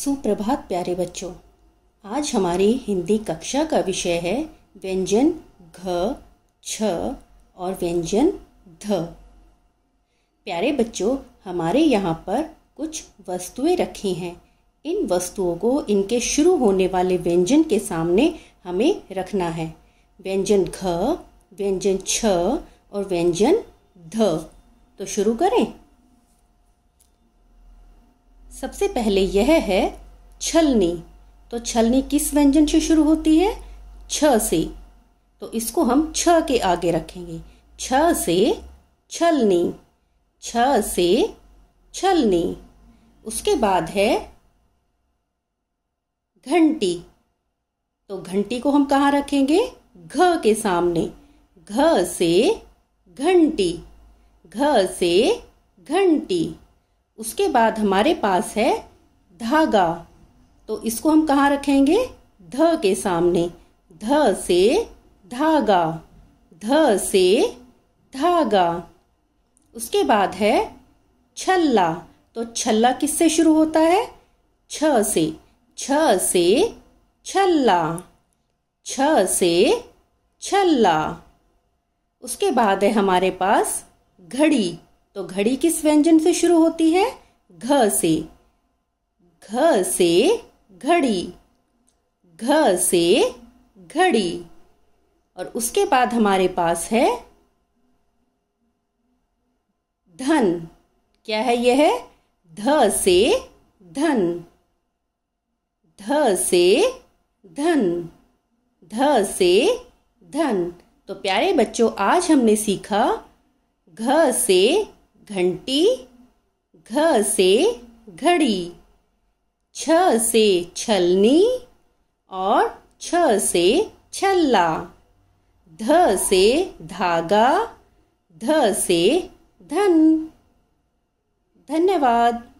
सुप्रभात प्यारे बच्चों आज हमारी हिंदी कक्षा का विषय है व्यंजन घ छ और व्यंजन ध प्यारे बच्चों हमारे यहाँ पर कुछ वस्तुएं रखी हैं इन वस्तुओं को इनके शुरू होने वाले व्यंजन के सामने हमें रखना है व्यंजन घ व्यंजन छ और व्यंजन ध तो शुरू करें सबसे पहले यह है छलनी तो छलनी किस व्यंजन से शुरू होती है छ से तो इसको हम छ के आगे रखेंगे छ से छलनी छ से छलनी उसके बाद है घंटी तो घंटी को हम कहाँ रखेंगे घ के सामने घ से घंटी घ से घंटी उसके बाद हमारे पास है धागा तो इसको हम कहाँ रखेंगे ध के सामने ध से धागा ध से धागा उसके बाद है छल्ला तो छल्ला किससे शुरू होता है छ से छ से छल्ला छ से छल्ला उसके बाद है हमारे पास घड़ी तो घड़ी किस व्यंजन से शुरू होती है घ से घ से घड़ी घ से घड़ी और उसके बाद हमारे पास है धन क्या है यह ध से धन ध से धन ध से धन तो प्यारे बच्चों आज हमने सीखा घ से घंटी घ से घड़ी छ से छलनी और छ से छल्ला ध से धागा ध से धन धन्यवाद